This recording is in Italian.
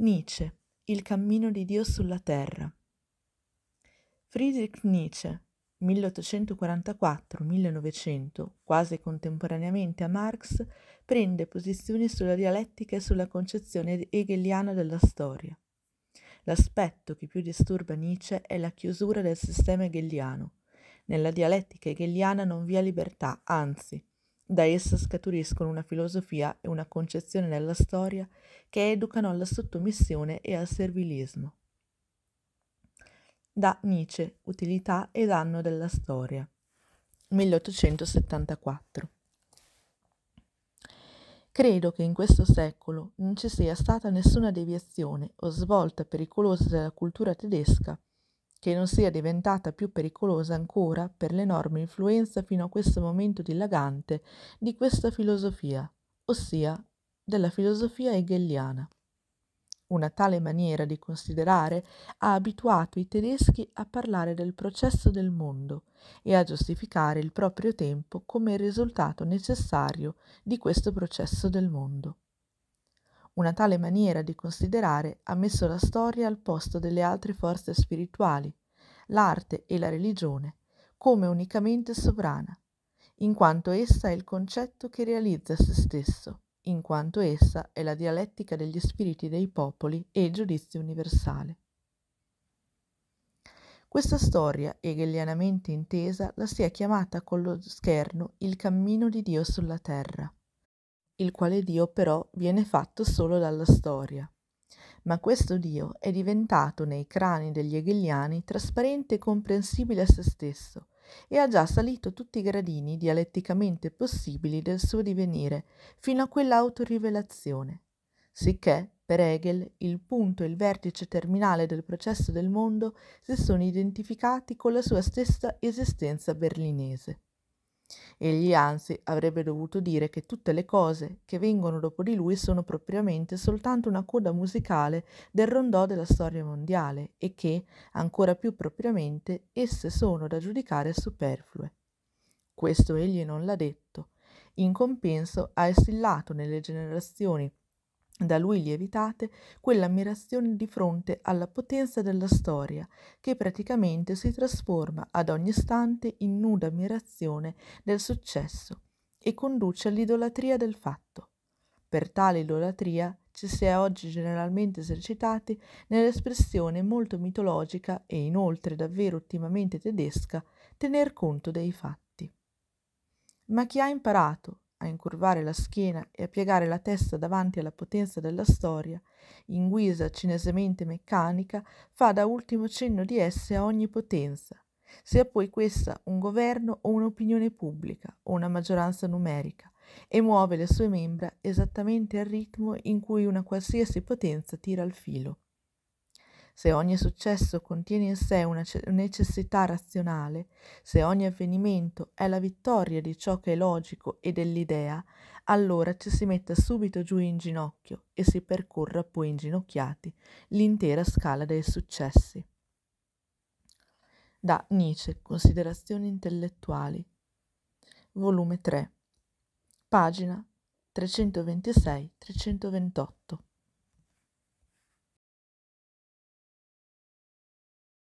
Nietzsche, Il cammino di Dio sulla terra. Friedrich Nietzsche, 1844-1900, quasi contemporaneamente a Marx, prende posizioni sulla dialettica e sulla concezione hegeliana della storia. L'aspetto che più disturba Nietzsche è la chiusura del sistema hegeliano. Nella dialettica hegeliana non vi è libertà, anzi, da essa scaturiscono una filosofia e una concezione della storia che educano alla sottomissione e al servilismo. Da Nietzsche, Utilità e danno della storia, 1874. Credo che in questo secolo non ci sia stata nessuna deviazione o svolta pericolosa della cultura tedesca che non sia diventata più pericolosa ancora per l'enorme influenza fino a questo momento dilagante di questa filosofia, ossia della filosofia hegeliana. Una tale maniera di considerare ha abituato i tedeschi a parlare del processo del mondo e a giustificare il proprio tempo come il risultato necessario di questo processo del mondo. Una tale maniera di considerare ha messo la storia al posto delle altre forze spirituali, l'arte e la religione, come unicamente sovrana, in quanto essa è il concetto che realizza se stesso, in quanto essa è la dialettica degli spiriti dei popoli e il giudizio universale. Questa storia, hegelianamente intesa, la si è chiamata con lo scherno il cammino di Dio sulla terra il quale Dio però viene fatto solo dalla storia. Ma questo Dio è diventato nei crani degli hegeliani trasparente e comprensibile a se stesso e ha già salito tutti i gradini dialetticamente possibili del suo divenire fino a quell'autorivelazione, sicché per Hegel il punto e il vertice terminale del processo del mondo si sono identificati con la sua stessa esistenza berlinese. Egli anzi avrebbe dovuto dire che tutte le cose che vengono dopo di lui sono propriamente soltanto una coda musicale del rondò della storia mondiale e che, ancora più propriamente, esse sono da giudicare superflue. Questo egli non l'ha detto. In compenso ha estillato nelle generazioni da lui lievitate, quell'ammirazione di fronte alla potenza della storia, che praticamente si trasforma ad ogni istante in nuda ammirazione del successo e conduce all'idolatria del fatto. Per tale idolatria ci si è oggi generalmente esercitati nell'espressione molto mitologica e inoltre davvero ottimamente tedesca tener conto dei fatti. Ma chi ha imparato, a incurvare la schiena e a piegare la testa davanti alla potenza della storia, in guisa cinesemente meccanica, fa da ultimo cenno di esse a ogni potenza, sia poi questa un governo o un'opinione pubblica o una maggioranza numerica, e muove le sue membra esattamente al ritmo in cui una qualsiasi potenza tira il filo se ogni successo contiene in sé una necessità razionale, se ogni avvenimento è la vittoria di ciò che è logico e dell'idea, allora ci si metta subito giù in ginocchio e si percorra poi inginocchiati l'intera scala dei successi. Da Nietzsche, Considerazioni intellettuali, volume 3, pagina 326-328.